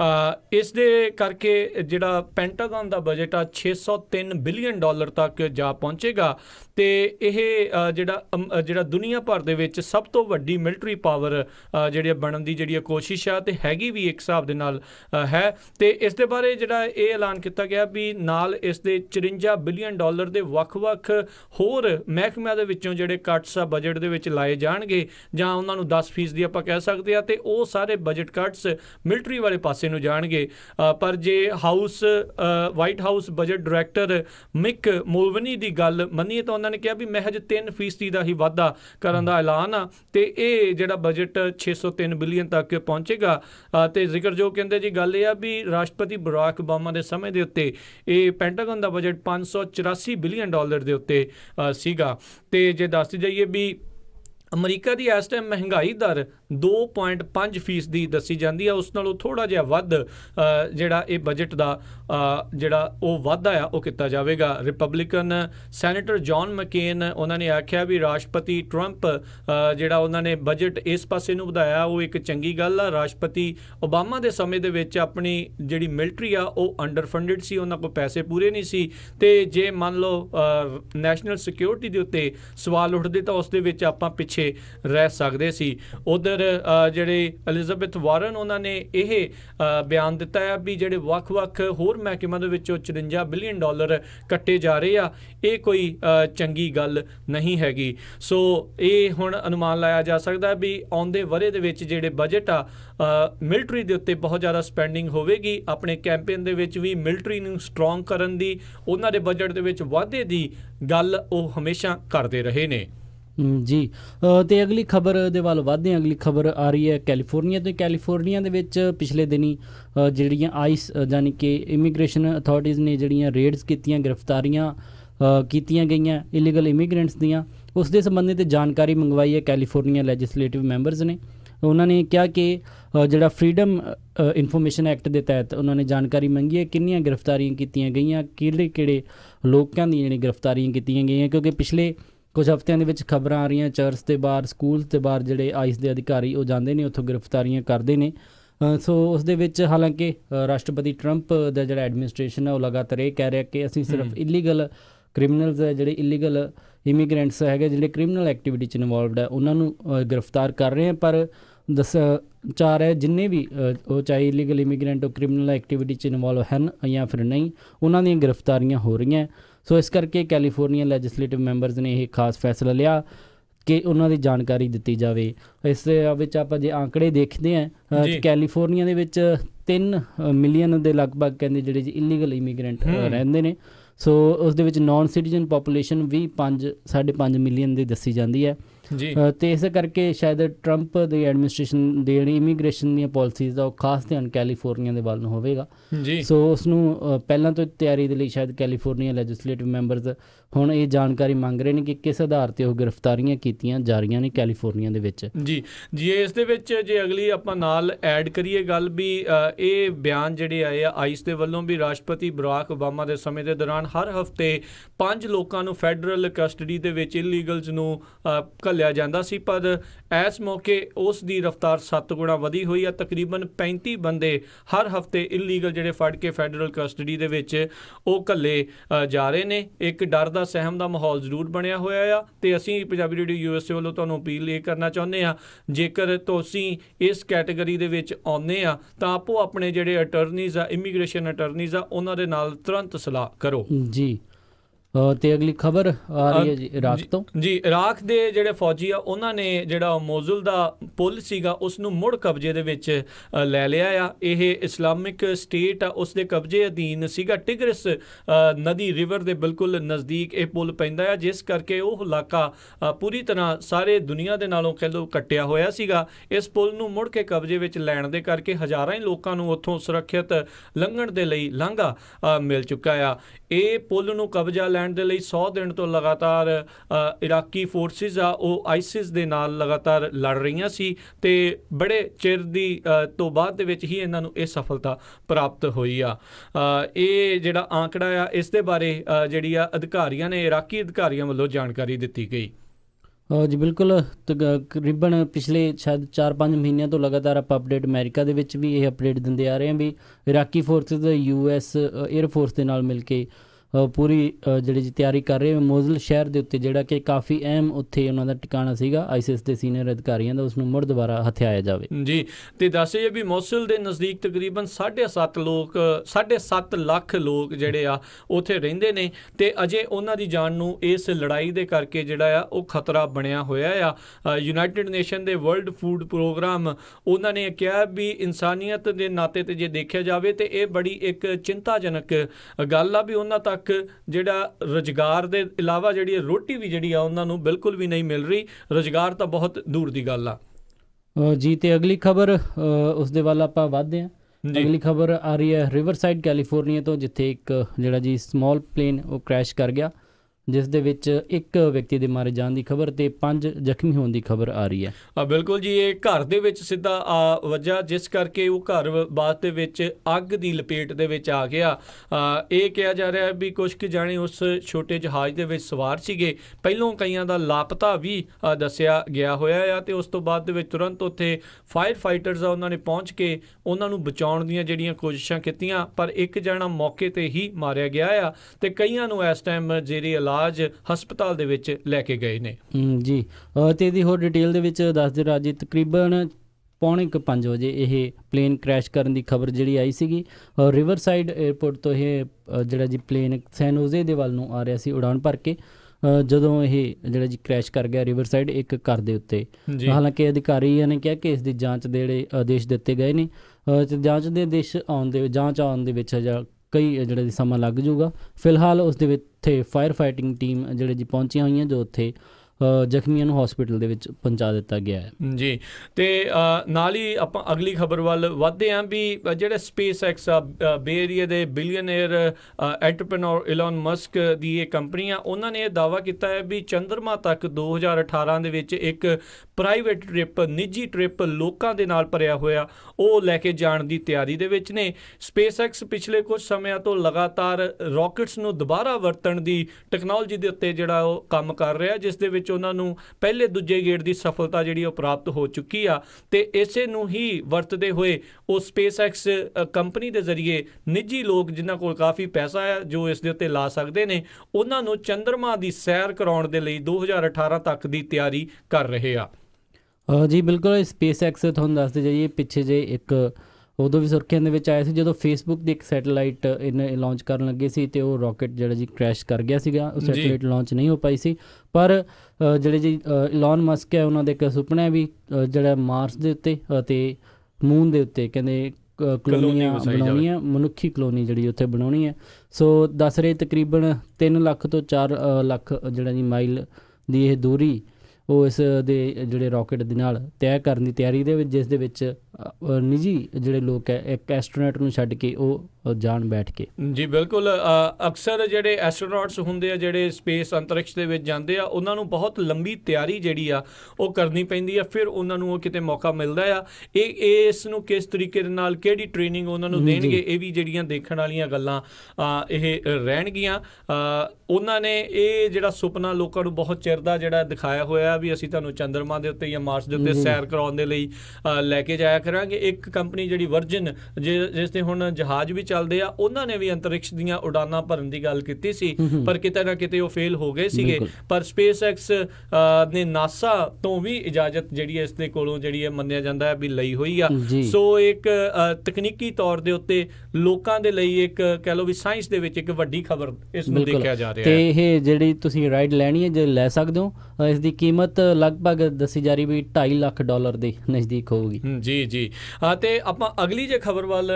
ਆ ਇਸ ਦੇ ਕਰਕੇ ਜਿਹੜਾ ਪੈਂਟਾਗਨ ਦਾ ਬਜਟ ਆ 603 ਬਿਲੀਅਨ ਡਾਲਰ ਤੱਕ ਜਾ ਪਹੁੰਚੇਗਾ ਤੇ ਇਹ ਜਿਹੜਾ ਜਿਹੜਾ ਦੁਨੀਆ ਭਰ ਦੇ ਵਿੱਚ ਸਭ ਤੋਂ ਵੱਡੀ ਮਿਲਟਰੀ ਪਾਵਰ ਜਿਹੜੀ ਬਣਨ ਦੀ ਜਿਹੜੀ ਕੋਸ਼ਿਸ਼ ਆ ਤੇ ਹੈਗੀ ਵੀ ਇੱਕ ਹਿਸਾਬ ਦੇ ਨਾਲ ਹੈ ਤੇ ਇਸ ਦੇ ਬਾਰੇ ਜਿਹੜਾ ਇਹ ਐਲਾਨ ਕੀਤਾ ਗਿਆ ਵੀ ਨਾਲ ਇਸ ਦੇ 54 ਬਿਲੀਅਨ ਡਾਲਰ ਦੇ ਵੱਖ-ਵੱਖ ਹੋਰ ਮਹਿਕਮਿਆਂ ਦੇ ਵਿੱਚੋਂ ਜਿਹੜੇ ਕੱਟਸ ਆ ਬਜਟ ਦੇ ਵਿੱਚ ਲਾਏ ਜਾਣਗੇ ਜਾਂ ਉਹਨਾਂ ਨੂੰ 10% ਦੀ ਆਪਾਂ ਕਹਿ ਸਕਦੇ ਆ ਤੇ ਉਹ ਸਾਰੇ ਬਜਟ ਕੱਟਸ ਮਿਲਟਰੀ ਵਾਲੇ ਪਾਸੇ ਨੂੰ ਜਾਣਗੇ ਪਰ ਜੇ house White House budget director Mick Mulvaney ਦੀ ਗੱਲ ਮੰਨੀਏ ਤਾਂ ਉਹਨਾਂ ਨੇ ਕਿਹਾ ਵੀ ਮਹਿਜ 3% ਦਾ ਹੀ ਵਾਧਾ ਕਰਨ ਦਾ ਐਲਾਨ ਆ ਤੇ ਇਹ ਜਿਹੜਾ ਬਜਟ 603 ਬਿਲੀਅਨ ਤੱਕ ਪਹੁੰਚੇਗਾ ਤੇ ਜ਼ਿਕਰ ਜੋ ਕਹਿੰਦੇ ਜੀ ਗੱਲ ਇਹ ਆ ਵੀ ਰਾਸ਼ਟਰਪਤੀ ਬਰਾਕ ਓਬਾਮਾ ਦੇ ਸਮੇਂ ਦੇ ਉੱਤੇ ਇਹ ਪੈਂਟਾਗਨ ਦਾ ਬਜਟ 584 ਬਿਲੀਅਨ ਡਾਲਰ ਦੇ ਉੱਤੇ ਸੀਗਾ ਤੇ ਜੇ ਦੱਸ ਜਾਈਏ ਵੀ ਅਮਰੀਕਾ ਦੀ ਇਸ ਟਾਈਮ ਮਹਿੰਗਾਈ ਦਰ 2.5% ਦੀ ਦੱਸੀ ਜਾਂਦੀ ਹੈ ਉਸ ਨਾਲੋਂ ਥੋੜਾ ਜਿਹਾ ਵੱਧ ਜਿਹੜਾ ਇਹ ਬਜਟ ਦਾ ਜਿਹੜਾ ਉਹ ਵਾਧਾ ਆ ਉਹ ਕੀਤਾ ਜਾਵੇਗਾ ਰਿਪਬਲਿਕਨ ਸੈਨੇਟਰ ਜான் ਮਕੇਨ ਉਹਨਾਂ ਨੇ ਆਖਿਆ ਵੀ ਰਾਸ਼ਟਰਪਤੀ 트럼ਪ ਜਿਹੜਾ ਉਹਨਾਂ ਨੇ ਬਜਟ ਇਸ ਪਾਸੇ ਨੂੰ ਵਧਾਇਆ ਉਹ ਇੱਕ ਚੰਗੀ ਗੱਲ ਆ ਰਾਸ਼ਟਰਪਤੀ ਓਬਾਮਾ ਦੇ ਸਮੇਂ ਦੇ ਵਿੱਚ ਆਪਣੀ ਜਿਹੜੀ ਮਿਲਟਰੀ ਆ ਉਹ ਅੰਡਰ ਫੰਡਡ ਸੀ ਉਹਨਾਂ ਕੋਲ ਪੈਸੇ ਪੂਰੇ ਨਹੀਂ ਸੀ ਤੇ ਜੇ ਮੰਨ ਲਓ ਨੈਸ਼ਨਲ ਸਿਕਿਉਰਿਟੀ ਦੇ ਉੱਤੇ ਸਵਾਲ ਉੱਠਦੇ ਤਾਂ ਉਸ ਦੇ ਵਿੱਚ ਆਪਾਂ ਪਿੱਛੇ ਪਿੱਛੇ ਰਹਿ ਸਕਦੇ ਸੀ ਉਧਰ ਜਿਹੜੇ ਐਲਿਜ਼ਾਬੈਥ ਵਾਰਨ ਉਹਨਾਂ ਨੇ ਇਹ ਬਿਆਨ ਦਿੱਤਾ ਹੈ ਵੀ ਜਿਹੜੇ ਵੱਖ-ਵੱਖ ਹੋਰ ਮਹਿਕਮਿਆਂ ਦੇ ਵਿੱਚੋਂ 54 ਬਿਲੀਅਨ ਡਾਲਰ ਕੱਟੇ ਜਾ ਰਹੇ ਆ ਇਹ ਕੋਈ ਚੰਗੀ ਗੱਲ ਨਹੀਂ ਹੈਗੀ ਸੋ ਇਹ ਹੁਣ ਅਨੁਮਾਨ ਲਾਇਆ ਜਾ ਸਕਦਾ ਵੀ ਆਉਂਦੇ ਵਰੇ ਦੇ ਵਿੱਚ ਜਿਹੜੇ ਬਜਟ ਆ ਮਿਲਟਰੀ ਦੇ ਉੱਤੇ ਬਹੁਤ ਜ਼ਿਆਦਾ ਸਪੈਂਡਿੰਗ ਹੋਵੇਗੀ ਆਪਣੇ ਕੈਂਪੇਨ ਦੇ ਵਿੱਚ ਵੀ ਮਿਲਟਰੀ ਨੂੰ ਸਟਰੋਂਗ ਕਰਨ ਦੀ ਉਹਨਾਂ ਦੇ ਬਜਟ ਦੇ ਵਿੱਚ ਵਾਧੇ ਦੀ ਗੱਲ ਉਹ ਹਮੇਸ਼ਾ ਕਰਦੇ ਰਹੇ ਨੇ ਜੀ ਤੇ ਅਗਲੀ ਖਬਰ ਦੇ ਵੱਲ ਵਧਦੇ ਹਾਂ ਅਗਲੀ ਖਬਰ ਆ ਰਹੀ ਹੈ ਕੈਲੀਫੋਰਨੀਆ ਤੋਂ ਕੈਲੀਫੋਰਨੀਆ ਦੇ ਵਿੱਚ ਪਿਛਲੇ ਦਿਨੀ ਜਿਹੜੀਆਂ ਆਈਸ ਯਾਨੀ ਕਿ ਇਮੀਗ੍ਰੇਸ਼ਨ ਅਥਾਰਟੀਆਂ ਨੇ ਜਿਹੜੀਆਂ ਰੇਡਸ ਕੀਤੀਆਂ ਗ੍ਰਿਫਤਾਰੀਆਂ ਕੀਤੀਆਂ ਗਈਆਂ ਇਲੀਗਲ ਇਮੀਗ੍ਰੈਂਟਸ ਦੀਆਂ ਉਸ ਦੇ ਸੰਬੰਧੇ ਤੇ ਜਾਣਕਾਰੀ ਮੰਗਵਾਈ ਹੈ ਕੈਲੀਫੋਰਨੀਆ ਲੈਜਿਸਲੇਟਿਵ ਮੈਂਬਰਸ ਨੇ ਉਹਨਾਂ ਨੇ ਕਿਹਾ ਕਿ ਜਿਹੜਾ ਫਰੀडम ਇਨਫੋਰਮੇਸ਼ਨ ਐਕਟ ਦੇ ਤਹਿਤ ਉਹਨਾਂ ਨੇ ਜਾਣਕਾਰੀ ਮੰਗੀ ਹੈ ਕਿੰਨੀਆਂ ਗ੍ਰਿਫਤਾਰੀਆਂ ਕੀਤੀਆਂ ਗਈਆਂ ਕਿਹੜੇ-ਕਿਹੜੇ ਲੋਕਾਂ ਦੀਆਂ ਜਿਹੜੀਆਂ ਗ੍ਰਿਫਤਾਰੀਆਂ ਕੀਤੀਆਂ ਗਈਆਂ ਕਿਉਂਕਿ ਪਿਛਲੇ ਕੁਝ ਹਫ਼ਤਿਆਂ ਦੇ ਵਿੱਚ ਖਬਰਾਂ ਆ ਰਹੀਆਂ ਚਰਚ ਤੇ ਬਾਹਰ ਸਕੂਲ ਤੇ ਬਾਹਰ ਜਿਹੜੇ ਆਈਸ ਦੇ ਅਧਿਕਾਰੀ ਉਹ ਜਾਂਦੇ ਨੇ ਉੱਥੋਂ ਗ੍ਰਿਫਤਾਰੀਆਂ ਕਰਦੇ ਨੇ ਸੋ ਉਸ ਦੇ ਵਿੱਚ ਹਾਲਾਂਕਿ ਰਾਸ਼ਟਰਪਤੀ ਟਰੰਪ ਦਾ ਜਿਹੜਾ ਐਡਮਿਨਿਸਟ੍ਰੇਸ਼ਨ ਹੈ ਉਹ ਲਗਾਤਾਰ ਇਹ ਕਹਿ ਰਿਹਾ ਕਿ ਅਸੀਂ ਸਿਰਫ ਇਲੀਗਲ ਕ੍ਰਿਮੀਨਲਸ ਹੈ ਜਿਹੜੇ ਇਲੀਗਲ ਇਮੀਗ੍ਰੈਂਟਸ ਹੈਗੇ ਜਿਹੜੇ ਕ੍ਰਿਮੀਨਲ ਐਕਟੀਵਿਟੀ ਚ ਇਨਵੋਲਵਡ ਹੈ ਉਹਨਾਂ ਨੂੰ ਗ੍ਰਿਫਤਾਰ ਕਰ ਰਹੇ ਹਾਂ ਪਰ ਦਸ ਜਾ ਹੈ ਜਿੰਨੇ ਵੀ ਉਹ ਚਾਹੇ ਇਲੀਗਲ ਇਮੀਗ੍ਰੈਂਟ ਉਹ ਕ੍ਰਿਮੀਨਲ ਐਕਟੀਵਿਟੀ ਚ ਇਨਵੋਲਵ ਹਨ ਜਾਂ ਫਿਰ ਨਹੀਂ ਉਹਨਾਂ ਦੀਆਂ ਗ੍ਰਿਫਤਾਰੀਆਂ ਹੋ ਰਹੀਆਂ ਸੋ ਇਸ ਕਰਕੇ ਕੈਲੀਫੋਰਨੀਆ ਲੈਜਿਸਲੇਟਿਵ ਮੈਂਬਰਸ ਨੇ ਇਹ ਖਾਸ ਫੈਸਲਾ ਲਿਆ ਕਿ ਉਹਨਾਂ ਦੀ ਜਾਣਕਾਰੀ ਦਿੱਤੀ ਜਾਵੇ ਇਸ ਵਿੱਚ ਆਪਾਂ ਜੇ ਆંકੜੇ ਦੇਖਦੇ ਆ ਕੈਲੀਫੋਰਨੀਆ ਦੇ ਵਿੱਚ 3 ਮਿਲੀਅਨ ਦੇ ਲਗਭਗ ਕਹਿੰਦੇ ਜਿਹੜੇ ਜੀ ਇਲੀਗਲ ਇਮੀਗ੍ਰੈਂਟ ਰਹਿੰਦੇ ਨੇ ਸੋ ਉਸ ਦੇ ਵਿੱਚ ਨਾਨ ਸਿਟੀਜ਼ਨ ਪੋਪੂਲੇਸ਼ਨ ਵੀ 5 5.5 ਮਿਲੀਅਨ ਦੀ ਦੱਸੀ ਜਾਂਦੀ ਹੈ ਤੇ ਇਸ ਕਰਕੇ ਸ਼ਾਇਦ 트럼ਪ ਦੀ ਐਡਮਿਨਿਸਟ੍ਰੇਸ਼ਨ ਦੇ ਜਿਹੜੀ ਇਮੀਗ੍ਰੇਸ਼ਨ ਦੀਆਂ ਪਾਲਿਸੀਜ਼ ਦਾ ਉਹ ਖਾਸ ਧਿਆਨ ਕੈਲੀਫੋਰਨੀਆ ਦੇ ਵੱਲ ਨੂੰ ਹੋਵੇਗਾ ਜੀ ਸੋ ਉਸ ਨੂੰ ਪਹਿਲਾਂ ਤੋਂ ਤਿਆਰੀ ਦੇ ਲਈ ਸ਼ਾਇਦ ਕੈਲੀਫੋਰਨੀਆ ਲੈਜਿਸਲੇਟਿਵ ਮੈਂਬਰਸ ਹੁਣ ਇਹ ਜਾਣਕਾਰੀ ਮੰਗ ਰਹੇ ਨੇ ਕਿ ਕਿਸ ਆਧਾਰ ਤੇ ਉਹ ਗ੍ਰਿਫਤਾਰੀਆਂ ਕੀਤੀਆਂ ਜਾ ਰਹੀਆਂ ਨੇ ਕੈਲੀਫੋਰਨੀਆ ਦੇ ਵਿੱਚ ਜੀ ਜੀ ਇਸ ਦੇ ਵਿੱਚ ਜੇ ਅਗਲੀ ਆਪਾਂ ਨਾਲ ਐਡ ਕਰੀਏ ਗੱਲ ਵੀ ਇਹ ਬਿਆਨ ਜਿਹੜੇ ਆਏ ਆ ਆਈਸ ਦੇ ਵੱਲੋਂ ਵੀ ਰਾਸ਼ਟਰਪਤੀ ਬਰਾਕ ਓਬਾਮਾ ਦੇ ਸਮੇਂ ਦੇ ਦੌਰਾਨ ਹਰ ਹਫ਼ਤੇ ਪੰਜ ਲੋਕਾਂ ਨੂੰ ਫੈਡਰਲ ਕਸਟਡੀ ਦੇ ਵਿੱਚ ਇਲੀਗਲਸ ਨੂੰ ਘੱਲਿਆ ਜਾਂਦਾ ਸੀ ਪਰ ਇਸ ਮੌਕੇ ਉਸ ਦੀ ਰਫ਼ਤਾਰ 7 ਗੁਣਾ ਵਧੀ ਹੋਈ ਆ ਤਕਰੀਬਨ 35 ਬੰਦੇ ਹਰ ਹਫ਼ਤੇ ਇਲੀਗਲ ਜਿਹੜੇ ਫੜ ਕੇ ਫੈਡਰਲ ਕਸਟਡੀ ਦੇ ਵਿੱਚ ਉਹ ਘੱਲੇ ਜਾ ਰਹੇ ਨੇ ਇੱਕ ਡਰ ਦਾ ਸਹਿਮ ਦਾ ਮਾਹੌਲ ਜ਼ਰੂਰ ਬਣਿਆ ਹੋਇਆ ਆ ਤੇ ਅਸੀਂ ਪੰਜਾਬੀ ਰੇਡੀਓ ਯੂਐਸਏ ਵੱਲੋਂ ਤੁਹਾਨੂੰ ਅਪੀਲ ਇਹ ਕਰਨਾ ਚਾਹੁੰਦੇ ਆ ਜੇਕਰ ਤੁਸੀਂ ਇਸ ਕੈਟਾਗਰੀ ਦੇ ਵਿੱਚ ਆਉਂਦੇ ਆ ਤਾਂ ਆਪੋ ਆਪਣੇ ਜਿਹੜੇ ਅਟਰਨੀਜ਼ ਆ ਇਮੀਗ੍ਰੇਸ਼ਨ ਅਟਰਨੀਜ਼ ਆ ਉਹਨਾਂ ਦੇ ਨਾਲ ਤੁਰੰਤ ਸਲਾਹ ਕਰੋ ਜੀ ਤੇ ਅਗਲੀ ਖਬਰ ਆ ਰਹੀ ਹੈ ਜੀ ਇਰਾਕ ਤੋਂ ਜੀ ਇਰਾਕ ਦੇ ਜਿਹੜੇ ਫੌਜੀ ਆ ਉਹਨਾਂ ਨੇ ਜਿਹੜਾ ਮੋਜ਼ੂਲ ਦਾ ਪੁਲ ਸੀਗਾ ਉਸ ਨੂੰ ਮੁੜ ਕਬਜ਼ੇ ਦੇ ਵਿੱਚ ਲੈ ਲਿਆ ਆ ਇਹ ਇਸਲਾਮਿਕ ਸਟੇਟ ਆ ਉਸ ਦੇ ਕਬਜ਼ੇ ਅਧੀਨ ਸੀਗਾ ਟਿਗਰਿਸ ਨਦੀ ਰਿਵਰ ਦੇ ਬਿਲਕੁਲ ਨਜ਼ਦੀਕ ਇਹ ਪੁਲ ਪੈਂਦਾ ਆ ਜਿਸ ਕਰਕੇ ਉਹ ਇਲਾਕਾ ਪੂਰੀ ਤਰ੍ਹਾਂ ਸਾਰੇ ਦੁਨੀਆ ਦੇ ਨਾਲੋਂ ਕਹਿੰਦੋ ਕੱਟਿਆ ਹੋਇਆ ਸੀਗਾ ਇਸ ਪੁਲ ਨੂੰ ਮੁੜ ਕੇ ਕਬਜ਼ੇ ਵਿੱਚ ਲੈਣ ਦੇ ਕਰਕੇ ਹਜ਼ਾਰਾਂ ਹੀ ਲੋਕਾਂ ਨੂੰ ਉੱਥੋਂ ਸੁਰੱਖਿਅਤ ਲੰਘਣ ਦੇ ਲਈ ਲਾਂਘਾ ਮਿਲ ਚੁੱਕਾ ਆ ਇਹ ਪੁਲ ਨੂੰ ਕਬਜ਼ਾ ਲੈਣ ਦੇ ਲਈ 100 ਦਿਨ ਤੋਂ ਲਗਾਤਾਰ ਇਰਾਕੀ ਫੋਰਸਿਸ ਆ ਉਹ ਆਈਸਿਸ ਦੇ ਨਾਲ ਲਗਾਤਾਰ ਲੜ ਰਹੀਆਂ ਸੀ ਤੇ ਬੜੇ ਚਿਰ ਦੀ ਤੋਂ ਬਾਅਦ ਦੇ ਵਿੱਚ ਹੀ ਇਹਨਾਂ ਨੂੰ ਇਹ ਸਫਲਤਾ ਪ੍ਰਾਪਤ ਹੋਈ ਆ ਇਹ ਜਿਹੜਾ ਆંકੜਾ ਆ ਇਸ ਦੇ ਬਾਰੇ ਜਿਹੜੀ ਆ ਅਧਿਕਾਰੀਆਂ ਨੇ ਇਰਾਕੀ ਅਧਿਕਾਰੀਆਂ ਵੱਲੋਂ ਜਾਣਕਾਰੀ ਦਿੱਤੀ ਗਈ ਜੀ ਬਿਲਕੁਲ ਤਕਰੀਬਨ ਪਿਛਲੇ ਸ਼ਾਇਦ 4-5 ਮਹੀਨਿਆਂ ਤੋਂ ਲਗਾਤਾਰ ਆਪ ਅਪਡੇਟ ਅਮਰੀਕਾ ਦੇ ਵਿੱਚ ਵੀ ਇਹ ਅਪਡੇਟ ਦਿੰਦੇ ਆ ਰਹੇ ਹਾਂ ਵੀ Iraqi forces US air force ਦੇ ਨਾਲ ਮਿਲ ਕੇ ਪੂਰੀ ਜਿਹੜੀ ਤਿਆਰੀ ਕਰ ਰਹੇ ਮੋਜ਼ਲ ਸ਼ਹਿਰ ਦੇ ਉੱਤੇ ਜਿਹੜਾ ਕਿ ਕਾਫੀ ਅਹਿਮ ਉੱਥੇ ਉਹਨਾਂ ਦਾ ਟਿਕਾਣਾ ਸੀਗਾ ਆਈਸਿਸ ਦੇ ਸੀਨੀਅਰ ਅਧਿਕਾਰੀਆਂ ਦਾ ਉਸ ਨੂੰ ਮੁੜ ਦੁਬਾਰਾ ਹਥਿਆਇਆ ਜਾਵੇ ਜੀ ਤੇ ਦੱਸਿਆ ਵੀ ਮੋਸਲ ਦੇ ਨਜ਼ਦੀਕ ਤਕਰੀਬਨ 7.5 ਲੋਕ 7.5 ਲੱਖ ਲੋਕ ਜਿਹੜੇ ਆ ਉੱਥੇ ਰਹਿੰਦੇ ਨੇ ਤੇ ਅਜੇ ਉਹਨਾਂ ਦੀ ਜਾਨ ਨੂੰ ਇਸ ਲੜਾਈ ਦੇ ਕਰਕੇ ਜਿਹੜਾ ਆ ਉਹ ਖਤਰਾ ਬਣਿਆ ਹੋਇਆ ਆ ਯੂਨਾਈਟਿਡ ਨੇਸ਼ਨ ਦੇ ਵਰਲਡ ਫੂਡ ਪ੍ਰੋਗਰਾਮ ਉਹਨਾਂ ਨੇ ਕਿਹਾ ਵੀ ਇਨਸਾਨੀਅਤ ਦੇ ਨਾਤੇ ਤੇ ਜੇ ਦੇਖਿਆ ਜਾਵੇ ਤੇ ਇਹ ਬੜੀ ਇੱਕ ਚਿੰਤਾਜਨਕ ਗੱਲ ਆ ਵੀ ਉਹਨਾਂ ਤੱਕ ਤੱਕ ਜਿਹੜਾ ਰੋਜ਼ਗਾਰ ਦੇ ਇਲਾਵਾ ਜਿਹੜੀ ਰੋਟੀ ਵੀ ਜਿਹੜੀ ਆ ਉਹਨਾਂ ਨੂੰ ਬਿਲਕੁਲ ਵੀ ਨਹੀਂ ਮਿਲ ਰਹੀ ਰੋਜ਼ਗਾਰ ਤਾਂ ਬਹੁਤ ਦੂਰ ਦੀ ਗੱਲ ਆ ਜੀ ਤੇ ਅਗਲੀ ਖਬਰ ਉਸ ਦੇ ਵੱਲ ਆਪਾਂ ਵਧਦੇ ਹਾਂ ਅਗਲੀ ਖਬਰ ਆ ਰਹੀ ਹੈ ਰਿਵਰਸਾਈਡ ਕੈਲੀਫੋਰਨੀਆ ਤੋਂ ਜਿੱਥੇ ਇੱਕ ਜਿਹੜਾ ਜੀ ਸਮਾਲ ਪਲੇਨ ਉਹ ਕ੍ਰੈਸ਼ ਕਰ ਗਿਆ ਜਿਸ ਦੇ ਵਿੱਚ ਇੱਕ ਵਿਅਕਤੀ ਦੇ ਮਾਰੇ ਜਾਣ ਦੀ ਖਬਰ ਤੇ ਪੰਜ ਜ਼ਖਮੀ ਹੋਣ ਦੀ ਖਬਰ ਆ ਰਹੀ ਹੈ ਆ ਬਿਲਕੁਲ ਜੀ ਇਹ ਘਰ ਦੇ ਵਿੱਚ ਸਿੱਧਾ ਆ ਵਜਾ ਜਿਸ ਕਰਕੇ ਉਹ ਘਰ ਬਾਅਦ ਦੇ ਵਿੱਚ ਅੱਗ ਦੀ ਲਪੇਟ ਦੇ ਵਿੱਚ ਆ ਗਿਆ ਇਹ ਕਿਹਾ ਜਾ ਰਿਹਾ ਹੈ ਵੀ ਕੁਝ ਕਿ ਜਾਣੇ ਉਸ ਛੋਟੇ ਜਹਾਜ਼ ਦੇ ਵਿੱਚ ਸਵਾਰ ਸੀਗੇ ਪਹਿਲਾਂ ਕਈਆਂ ਦਾ ਲਾਪਤਾ ਵੀ ਦੱਸਿਆ ਗਿਆ ਹੋਇਆ ਆ ਤੇ ਉਸ ਤੋਂ ਬਾਅਦ ਦੇ ਵਿੱਚ ਤੁਰੰਤ ਉੱਥੇ ਫਾਇਰ ਫਾਈਟਰਸ ਆ ਉਹਨਾਂ ਨੇ ਪਹੁੰਚ ਕੇ ਉਹਨਾਂ ਨੂੰ ਬਚਾਉਣ ਦੀਆਂ ਜਿਹੜੀਆਂ ਕੋਸ਼ਿਸ਼ਾਂ ਕੀਤੀਆਂ ਪਰ ਇੱਕ ਜਣਾ ਮੌਕੇ ਤੇ ਹੀ ਮਾਰਿਆ ਗਿਆ ਆ ਤੇ ਕਈਆਂ ਨੂੰ ਇਸ ਟਾਈਮ ਜਿਹੜੀ ਅੱਜ ਹਸਪਤਾਲ ਦੇ ਵਿੱਚ ਲੈ ਕੇ ਗਏ ਨੇ ਜੀ ਤੇ ਇਹਦੀ ਹੋਰ ਡਿਟੇਲ ਦੇ ਵਿੱਚ ਦੱਸ ਦਿਓ ਰਾਜੀ ਤਕਰੀਬਨ ਪੌਣੇ 5 ਵਜੇ ਇਹ ਪਲੇਨ ਕ੍ਰੈਸ਼ ਕਰਨ ਦੀ ਖਬਰ ਜਿਹੜੀ ਆਈ ਸੀਗੀ ਰਿਵਰ ਸਾਈਡ 에어ਪੋਰਟ ਤੋਂ ਇਹ ਜਿਹੜਾ ਜੀ ਪਲੇਨ ਸੈਨੋਜ਼ੇ ਦੇ ਵੱਲ ਨੂੰ ਆ ਰਿਹਾ ਸੀ ਉਡਾਨ ਭਰ ਕੇ ਜਦੋਂ ਇਹ ਜਿਹੜਾ ਜੀ ਕ੍ਰੈਸ਼ ਕਰ ਗਿਆ ਰਿਵਰ ਸਾਈਡ ਇੱਕ ਘਰ ਦੇ ਉੱਤੇ ਹਾਲਾਂਕਿ ਅਧਿਕਾਰੀਆਂ ਨੇ ਕਿਹਾ ਕਿ ਇਸ ਦੀ ਜਾਂਚ ਦੇ ਜਿਹੜੇ ਆਦੇਸ਼ ਦਿੱਤੇ ਗਏ ਨੇ ਜਾਂਚ ਦੇ ਆਦੇਸ਼ ਆਉਣ ਦੇ ਜਾਂਚ ਆਉਣ ਦੇ ਵਿੱਚ ਕਈ ਜਿਹੜੇ ਦੀ ਸਮਾਂ ਲੱਗ ਜਾਊਗਾ ਫਿਲਹਾਲ ਉਸ ਦੇ ਵਿੱਚ ਫਾਇਰ ਫਾਈਟਿੰਗ ਟੀਮ ਜਿਹੜੇ ਜੀ ਪਹੁੰਚੀਆਂ ਹੋਈਆਂ ਜੋ ਉੱਥੇ ਜ਼ਖਮੀਆਂ ਨੂੰ ਹਸਪੀਟਲ ਦੇ ਵਿੱਚ ਪਹੁੰਚਾ ਦਿੱਤਾ ਗਿਆ ਹੈ ਜੀ ਤੇ ਨਾਲ ਹੀ ਆਪਾਂ ਅਗਲੀ ਖਬਰ ਵੱਲ ਵਧਦੇ ਹਾਂ ਵੀ ਜਿਹੜੇ ਸਪੇਸ ਐਕਸ ਆ ਬੇਰੀਆ ਦੇ ਬਿਲੀਅਨਰ ਐਂਟਰਪ੍ਰੈਨਰ ਇਲਨ ਮਸਕ ਦੀ ਇਹ ਕੰਪਨੀ ਆ ਉਹਨਾਂ ਨੇ ਇਹ ਦਾਵਾ ਕੀਤਾ ਹੈ ਵੀ ਚੰਦਰਮਾ ਤੱਕ 2018 ਦੇ ਵਿੱਚ ਇੱਕ ਪ੍ਰਾਈਵੇਟ ਟ੍ਰਿਪ ਨਿੱਜੀ ਟ੍ਰਿਪ ਲੋਕਾਂ ਦੇ ਨਾਲ ਭਰਿਆ ਹੋਇਆ ਉਹ ਲੈ ਕੇ ਜਾਣ ਦੀ ਤਿਆਰੀ ਦੇ ਵਿੱਚ ਨੇ ਸਪੇਸ ਐਕਸ ਪਿਛਲੇ ਕੁਝ ਸਮਿਆਂ ਤੋਂ ਲਗਾਤਾਰ ਰਾਕਟਸ ਨੂੰ ਦੁਬਾਰਾ ਵਰਤਣ ਦੀ ਟੈਕਨੋਲੋਜੀ ਦੇ ਉੱਤੇ ਜਿਹੜਾ ਉਹ ਕੰਮ ਕਰ ਰਿਹਾ ਜਿਸ ਦੇ ਵਿੱਚ ਉਹਨਾਂ ਨੂੰ ਪਹਿਲੇ ਦੂਜੇ ਗੇੜ ਦੀ ਸਫਲਤਾ ਜਿਹੜੀ ਉਹ ਪ੍ਰਾਪਤ ਹੋ ਚੁੱਕੀ ਆ ਤੇ ਇਸੇ ਨੂੰ ਹੀ ਵਰਤਦੇ ਹੋਏ ਉਹ ਸਪੇਸਐਕਸ ਕੰਪਨੀ ਦੇ ਜ਼ਰੀਏ ਨਿੱਜੀ ਲੋਕ ਜਿਨ੍ਹਾਂ ਕੋਲ ਕਾਫੀ ਪੈਸਾ ਹੈ ਜੋ ਇਸ ਦੇ ਉੱਤੇ ਲਾ ਸਕਦੇ ਨੇ ਉਹਨਾਂ ਨੂੰ ਚੰਦਰਮਾ ਦੀ ਸੈਰ ਕਰਾਉਣ ਦੇ ਲਈ 2018 ਤੱਕ ਦੀ ਤਿਆਰੀ ਕਰ ਰਹੇ ਆ ਜੀ ਬਿਲਕੁਲ ਸਪੇਸਐਕਸ ਤੁਹਾਨੂੰ ਦੱਸਦੇ ਜਾਈਏ ਪਿੱਛੇ ਜੇ ਇੱਕ ਉਦੋਂ ਵੀ ਸੁਰਖੀਆਂ ਦੇ ਵਿੱਚ ਆਇਆ ਸੀ ਜਦੋਂ ਫੇਸਬੁੱਕ ਦੇ ਇੱਕ ਸੈਟੇਲਾਈਟ ਇਹਨੇ ਲਾਂਚ ਕਰਨ ਲੱਗੇ ਸੀ ਤੇ ਉਹ ਰਾਕਟ ਜਿਹੜਾ ਜੀ ਕ੍ਰੈਸ਼ ਕਰ ਗਿਆ ਸੀਗਾ ਉਹ ਸੈਟੇਲਾਈਟ ਲਾਂਚ ਨਹੀਂ ਹੋ ਪਾਈ ਸੀ ਪਰ ਜਿਹੜੇ ਜੀ ਇਲਨ ਮਸਕ ਹੈ ਉਹਨਾਂ ਦੇ ਇੱਕ ਸੁਪਨਾ ਹੈ ਵੀ ਜਿਹੜਾ ਮਾਰਸ ਦੇ ਉੱਤੇ ਅਤੇ ਮੂਨ ਦੇ ਉੱਤੇ ਕਹਿੰਦੇ ਕਲੋਨੀਆਂ ਬਣਾਉਣੀਆਂ ਮਨੁੱਖੀ ਕਲੋਨੀ ਜਿਹੜੀ ਉੱਥੇ ਬਣਾਉਣੀ ਹੈ ਸੋ ਦੱਸ ਰਹੇ ਤਕਰੀਬਨ 3 ਲੱਖ ਤੋਂ 4 ਲੱਖ ਜਿਹੜਾ ਜੀ ਮਾਈਲ ਦੀ ਇਹ ਦੂਰੀ ਉਹ ਇਸ ਦੇ ਜਿਹੜੇ ਰਾਕਟ ਦੇ ਨਾਲ ਤੈਅ ਕਰਨ ਦੀ ਤਿਆਰੀ ਦੇ ਵਿੱਚ ਜਿਸ ਦੇ ਵਿੱਚ ਨਿੱਜੀ ਜਿਹੜੇ ਲੋਕ ਹੈ ਇੱਕ ਐਸਟ੍ਰੋਨੈਟ ਨੂੰ ਛੱਡ ਕੇ ਉਹ ਜਾਣ ਬੈਠ ਕੇ ਜੀ ਬਿਲਕੁਲ ਅਕਸਰ ਜਿਹੜੇ ਐਸਟ੍ਰੋਨੌਟਸ ਹੁੰਦੇ ਆ ਜਿਹੜੇ ਸਪੇਸ ਅੰਤਰਿਕਸ਼ ਦੇ ਵਿੱਚ ਜਾਂਦੇ ਆ ਉਹਨਾਂ ਨੂੰ ਬਹੁਤ ਲੰਬੀ ਤਿਆਰੀ ਜਿਹੜੀ ਆ ਉਹ ਕਰਨੀ ਪੈਂਦੀ ਆ ਫਿਰ ਉਹਨਾਂ ਨੂੰ ਉਹ ਕਿਤੇ ਮੌਕਾ ਮਿਲਦਾ ਆ ਇਹ ਇਸ ਨੂੰ ਕਿਸ ਤਰੀਕੇ ਦੇ ਨਾਲ ਕਿਹੜੀ ਟ੍ਰੇਨਿੰਗ ਉਹਨਾਂ ਨੂੰ ਦੇਣਗੇ ਇਹ ਵੀ ਜਿਹੜੀਆਂ ਦੇਖਣ ਵਾਲੀਆਂ ਗੱਲਾਂ ਇਹ ਰਹਿਣਗੀਆਂ ਉਹਨਾਂ ਨੇ ਇਹ ਜਿਹੜਾ ਸੁਪਨਾ ਲੋਕਾਂ ਨੂੰ ਬਹੁਤ ਚਿਰ ਦਾ ਜਿਹੜਾ ਦਿਖਾਇਆ ਹੋਇਆ ਵੀ ਅਸੀਂ ਤੁਹਾਨੂੰ ਚੰਦਰਮਾ ਦੇ ਉੱਤੇ ਜਾਂ ਮਾਰਸ ਦੇ ਉੱਤੇ ਸੈਰ ਕਰਾਉਣ ਦੇ ਲਈ ਲੈ ਕੇ ਜਾਇਆ ਕਰਾਂਗੇ ਇੱਕ ਕੰਪਨੀ ਜਿਹੜੀ ਵਰਜਨ ਜਿਸ ਤੇ ਹੁਣ ਜਹਾਜ਼ ਵੀ ਚੱਲਦੇ ਆ ਉਹਨਾਂ ਨੇ ਵੀ ਅੰਤਰਿਕਸ਼ ਦੀਆਂ ਉਡਾਨਾਂ ਭਰਨ ਦੀ ਗੱਲ ਕੀਤੀ ਸੀ ਪਰ ਕਿਤੇ ਨਾ ਕਿਤੇ ਉਹ ਫੇਲ ਹੋ ਗਏ ਸੀਗੇ ਪਰ ਸਪੇਸ ਐਕਸ ਨੇ ਨਾਸਾ ਤੋਂ ਵੀ ਇਜਾਜ਼ਤ ਜਿਹੜੀ ਇਸ ਦੇ ਕੋਲੋਂ ਜਿਹੜੀ ਹੈ ਮੰਨਿਆ ਜਾਂਦਾ ਹੈ ਵੀ ਲਈ ਹੋਈ ਆ ਸੋ ਇੱਕ ਤਕਨੀਕੀ ਤੌਰ ਦੇ ਉੱਤੇ ਲੋਕਾਂ ਦੇ ਲਈ ਇੱਕ ਕਹਿ ਲਓ ਵੀ ਸਾਇੰਸ ਦੇ ਵਿੱਚ ਇੱਕ ਵੱਡੀ ਖਬਰ ਇਸ ਨੂੰ ਦੇਖਿਆ ਜਾ ਰਿਹਾ ਹੈ ਤੇ ਇਹ ਜਿਹੜੀ ਤੁਸੀਂ ਰਾਈਡ ਲੈਣੀ ਹੈ ਜੇ ਲੈ ਸਕਦੇ ਹੋ ਇਸ ਦੀ ਕੀਮਤ ਲਗਭਗ ਦੱਸੀ ਜਾ ਰਹੀ ਵੀ 2.5 ਲੱਖ ਡਾਲਰ ਦੇ ਨਜ਼ਦੀਕ ਹੋਊਗੀ ਜੀ ਜੀ ਤੇ ਆਪਾਂ ਅਗਲੀ ਜੇ ਖਬਰ ਵੱਲ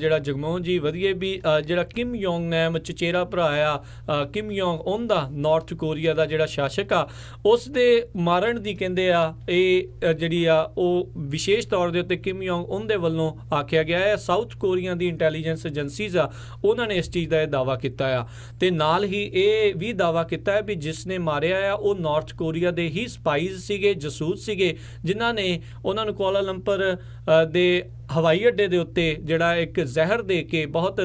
ਜਿਹੜਾ ਜਗਮੋਹਨ ਜੀ ਜੀ ਵਧੀਏ ਵੀ ਜਿਹੜਾ ਕਿਮ ਯੋਂਗ ਨੇ ਚਚੇਰਾ ਭਰਾ ਆ ਕਿਮ ਯੋਂਗ ਉਹਦਾ ਨਾਰਥ ਕੋਰੀਆ ਦਾ ਜਿਹੜਾ ਸ਼ਾਸਕ ਆ ਉਸ ਦੇ ਮਾਰਨ ਦੀ ਕਹਿੰਦੇ ਆ ਇਹ ਜਿਹੜੀ ਆ ਉਹ ਵਿਸ਼ੇਸ਼ ਤੌਰ ਦੇ ਉੱਤੇ ਕਿਮ ਯੋਂਗ ਉਹਦੇ ਵੱਲੋਂ ਆਖਿਆ ਗਿਆ ਹੈ ਸਾਊਥ ਕੋਰੀਆ ਦੀ ਇੰਟੈਲੀਜੈਂਸ ਏਜੰਸੀਜ਼ ਆ ਉਹਨਾਂ ਨੇ ਇਸ ਚੀਜ਼ ਦਾ ਇਹ ਦਾਵਾ ਕੀਤਾ ਆ ਤੇ ਨਾਲ ਹੀ ਇਹ ਵੀ ਦਾਵਾ ਕੀਤਾ ਹੈ ਵੀ ਜਿਸ ਨੇ ਮਾਰਿਆ ਆ ਉਹ ਨਾਰਥ ਕੋਰੀਆ ਦੇ ਹੀ ਸਪਾਈਜ਼ ਸੀਗੇ ਜਸੂਸ ਸੀਗੇ ਜਿਨ੍ਹਾਂ ਨੇ ਉਹਨਾਂ ਨੂੰ ਕੋਲਾਲੰਪਰ ਦੇ ਹਵਾਈ ਅੱਡੇ ਦੇ ਉੱਤੇ ਜਿਹੜਾ ਇੱਕ ਜ਼ਹਿਰ ਦੇ ਕੇ ਬਹੁਤ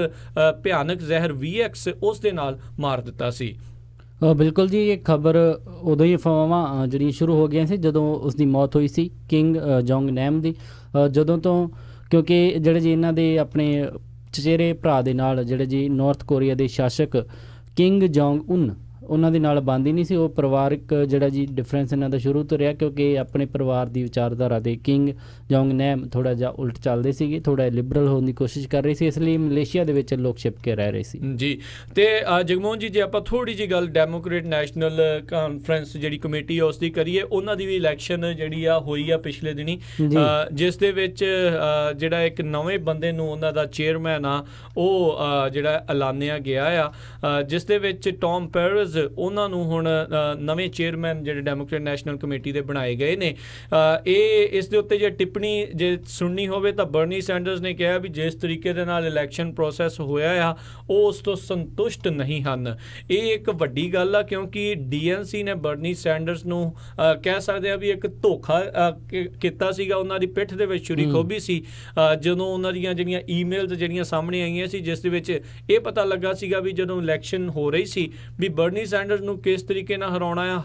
ਭਿਆਨਕ ਜ਼ਹਿਰ VX ਉਸ ਦੇ ਨਾਲ ਮਾਰ ਦਿੱਤਾ ਸੀ ਬਿਲਕੁਲ ਜੀ ਇਹ ਖਬਰ ਉਦੋਂ ਹੀ ਫਵਾਵਾ ਜਿਹੜੀ ਸ਼ੁਰੂ ਹੋ ਗਈਆਂ ਸੀ ਜਦੋਂ ਉਸ ਦੀ ਮੌਤ ਹੋਈ ਸੀ ਕਿੰਗ ਜੋਂਗ ਨੈਮ ਦੀ ਜਦੋਂ ਤੋਂ ਕਿਉਂਕਿ ਜਿਹੜੇ ਜੀ ਇਹਨਾਂ ਦੇ ਆਪਣੇ ਚਚੇਰੇ ਭਰਾ ਦੇ ਨਾਲ ਜਿਹੜੇ ਜੀ ਨਾਰਥ ਕੋਰੀਆ ਦੇ ਸ਼ਾਸਕ ਕਿੰਗ ਜੋਂਗ ਉਨ ਉਹਨਾਂ ਦੇ ਨਾਲ ਹੀ ਨਹੀਂ ਸੀ ਉਹ ਪਰਿਵਾਰਕ ਜਿਹੜਾ ਜੀ ਡਿਫਰੈਂਸ ਇਹਨਾਂ ਦਾ ਸ਼ੁਰੂ ਤੋਂ ਰਿਹਾ ਕਿਉਂਕਿ ਆਪਣੇ ਪਰਿਵਾਰ ਦੀ ਵਿਚਾਰਧਾਰਾ ਦੇ ਕਿੰਗ ਜੋਂਗ ਨੈਮ ਥੋੜਾ ਜਿਹਾ ਉਲਟ ਚੱਲਦੇ ਸੀਗੇ ਥੋੜਾ ਲਿਬਰਲ ਹੋਣ ਦੀ ਕੋਸ਼ਿਸ਼ ਕਰ ਰਹੇ ਸੀ ਇਸ ਲਈ ਮਲੇਸ਼ੀਆ ਦੇ ਵਿੱਚ ਲੋਕ ਛਿਪ ਕੇ ਰਹਿ ਰਹੇ ਸੀ ਜੀ ਤੇ ਜਗਮੋਹਨ ਜੀ ਜੇ ਆਪਾਂ ਥੋੜੀ ਜੀ ਗੱਲ ਡੈਮੋਕ੍ਰੇਟ ਨੈਸ਼ਨਲ ਕਾਨਫਰੰਸ ਜਿਹੜੀ ਕਮੇਟੀ ਉਸ ਦੀ ਕਰੀਏ ਉਹਨਾਂ ਦੀ ਵੀ ਇਲੈਕਸ਼ਨ ਜਿਹੜੀ ਆ ਹੋਈ ਆ ਪਿਛਲੇ ਦਿਨੀ ਜਿਸ ਦੇ ਵਿੱਚ ਜਿਹੜਾ ਇੱਕ ਨਵੇਂ ਬੰਦੇ ਨੂੰ ਉਹਨਾਂ ਦਾ ਚੇਅਰਮੈਨ ਆ ਉਹ ਜਿਹੜਾ ਐਲਾਨਿਆ ਗਿਆ ਆ ਜਿਸ ਦੇ ਵਿੱਚ ਟੌਮ ਪੈਰਸ ਉਹਨਾਂ ਨੂੰ ਹੁਣ ਨਵੇਂ ਚੇਅਰਮੈਨ ਜਿਹੜੇ ਡੈਮੋਕ੍ਰੇਟ ਨੈਸ਼ਨਲ ਕਮੇਟੀ ਦੇ ਬਣਾਏ ਗਏ ਨੇ ਇਹ ਇਸ ਦੇ ਉੱਤੇ ਜੇ ਟਿੱਪਣੀ ਜੇ ਸੁਣਨੀ ਹੋਵੇ ਤਾਂ ਬਰਨੀ ਸੈਂਡਰਸ ਨੇ ਕਿਹਾ ਵੀ ਜਿਸ ਤਰੀਕੇ ਦੇ ਨਾਲ ਇਲੈਕਸ਼ਨ ਪ੍ਰੋਸੈਸ ਹੋਇਆ ਆ ਉਹ ਉਸ ਤੋਂ ਸੰਤੁਸ਼ਟ ਨਹੀਂ ਹਨ ਇਹ ਇੱਕ ਵੱਡੀ ਗੱਲ ਆ ਕਿਉਂਕਿ ਡੀਐਨਸੀ ਨੇ ਬਰਨੀ ਸੈਂਡਰਸ ਨੂੰ ਕਹਿ ਸਕਦੇ ਆ ਵੀ ਇੱਕ ਧੋਖਾ ਕੀਤਾ ਸੀਗਾ ਉਹਨਾਂ ਦੀ ਪਿੱਠ ਦੇ ਵਿੱਚ ਛੁਰੀ ਖੋਬੀ ਸੀ ਜਦੋਂ ਉਹਨਾਂ ਦੀਆਂ ਜਿਹੜੀਆਂ ਈਮੇਲਸ ਜਿਹੜੀਆਂ ਸਾਹਮਣੇ ਆਈਆਂ ਸੀ ਜਿਸ ਦੇ ਵਿੱਚ ਇਹ ਪਤਾ ਲੱਗਾ ਸੀਗਾ ਵੀ ਜਦੋਂ ਇਲੈਕਸ਼ਨ ਹੋ ਰਹੀ ਸੀ ਵੀ ਬਰਨੀ ਸੈਂਡਰਸ ਨੂੰ ਕਿਸ ਤਰੀਕੇ ਨਾਲ ਹਰਾਉਣਾ ਆ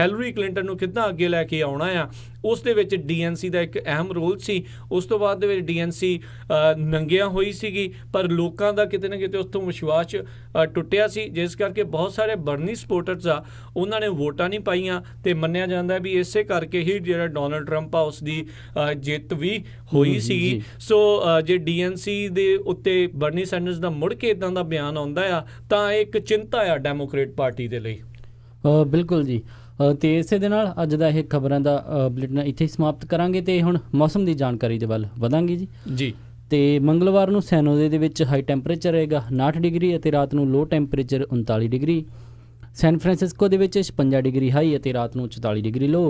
ਹੈਲਰੀ ਕਲਿੰਟਨ ਨੂੰ ਕਿੱਦਾਂ ਅੱਗੇ ਲੈ ਕੇ ਆਉਣਾ ਆ ਉਸ ਦੇ ਵਿੱਚ ਡੀਐਨਸੀ ਦਾ ਇੱਕ ਅਹਿਮ ਰੋਲ ਸੀ ਉਸ ਤੋਂ ਬਾਅਦ ਦੇ ਵਿੱਚ ਡੀਐਨਸੀ ਨੰਗਿਆ ਹੋਈ ਸੀਗੀ ਪਰ ਲੋਕਾਂ ਦਾ ਕਿਤੇ ਨਾ ਕਿਤੇ ਉਸ ਤੋਂ ਵਿਸ਼ਵਾਸ ਟੁੱਟਿਆ ਸੀ ਜਿਸ ਕਰਕੇ ਬਹੁਤ ਸਾਰੇ ਬਰਨੀ ਸਪੋਰਟਰਸ ਆ ਉਹਨਾਂ ਨੇ ਵੋਟਾਂ ਨਹੀਂ ਪਾਈਆਂ ਤੇ ਮੰਨਿਆ ਜਾਂਦਾ ਵੀ ਇਸੇ ਕਰਕੇ ਹੀ ਜਿਹੜਾ ਡੋਨਲਡ ਟਰੰਪ ਆ ਉਸ ਦੀ ਜਿੱਤ ਵੀ ਹੋਈ ਸੀਗੀ ਸੋ ਜੇ ਡੀਐਨਸੀ ਦੇ ਉੱਤੇ ਬਰਨੀ ਸੈਂਡਰਸ ਦਾ ਮੁੜ ਕੇ ਇਦਾਂ ਦਾ ਬਿਆਨ ਆਉਂਦਾ ਆ ਤਾਂ ਇਹ ਇੱਕ ਚਿੰਤਾ ਆ ਡੈਮੋਕ੍ਰੇਟ ਕਾਰਪੋਰੇਟ ਪਾਰਟੀ ਦੇ ਲਈ ਬਿਲਕੁਲ ਜੀ ਤੇ ਇਸੇ ਦੇ ਨਾਲ ਅੱਜ ਦਾ ਇਹ ਖਬਰਾਂ ਦਾ ਬੁਲੇਟਿਨ ਇੱਥੇ ਸਮਾਪਤ ਕਰਾਂਗੇ ਤੇ ਹੁਣ ਮੌਸਮ ਦੀ ਜਾਣਕਾਰੀ ਦੇ ਵੱਲ ਵਧਾਂਗੇ ਜੀ ਜੀ ਤੇ ਮੰਗਲਵਾਰ ਨੂੰ ਸੈਨੋਜ਼ੇ ਦੇ ਵਿੱਚ ਹਾਈ ਟੈਂਪਰੇਚਰ ਰਹੇਗਾ 60 ਡਿਗਰੀ ਅਤੇ ਰਾਤ ਨੂੰ low temperature 39 degree San Francisco ਦੇ ਵਿੱਚ 56 ਡਿਗਰੀ ਹਾਈ ਅਤੇ ਰਾਤ ਨੂੰ 44 ਡਿਗਰੀ ਲੋ